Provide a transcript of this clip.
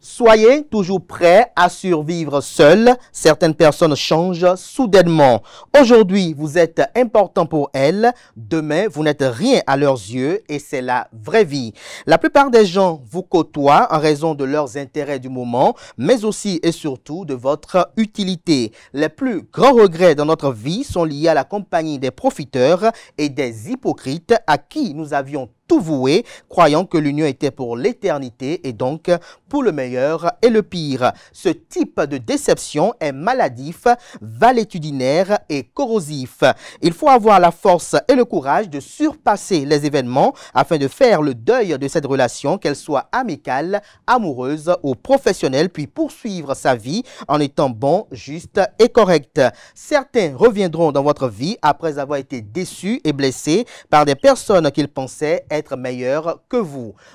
Soyez toujours prêts à survivre seul. Certaines personnes changent soudainement. Aujourd'hui, vous êtes important pour elles. Demain, vous n'êtes rien à leurs yeux et c'est la vraie vie. La plupart des gens vous côtoient en raison de leurs intérêts du moment, mais aussi et surtout de votre utilité. Les plus grands regrets dans notre vie sont liés à la compagnie des profiteurs et des hypocrites à qui nous avions tout voué, croyant que l'union était pour l'éternité et donc pour le meilleur et le pire. Ce type de déception est maladif, valétudinaire et corrosif. Il faut avoir la force et le courage de surpasser les événements afin de faire le deuil de cette relation, qu'elle soit amicale, amoureuse ou professionnelle, puis poursuivre sa vie en étant bon, juste et correct. Certains reviendront dans votre vie après avoir été déçus et blessés par des personnes qu'ils pensaient être être meilleur que vous.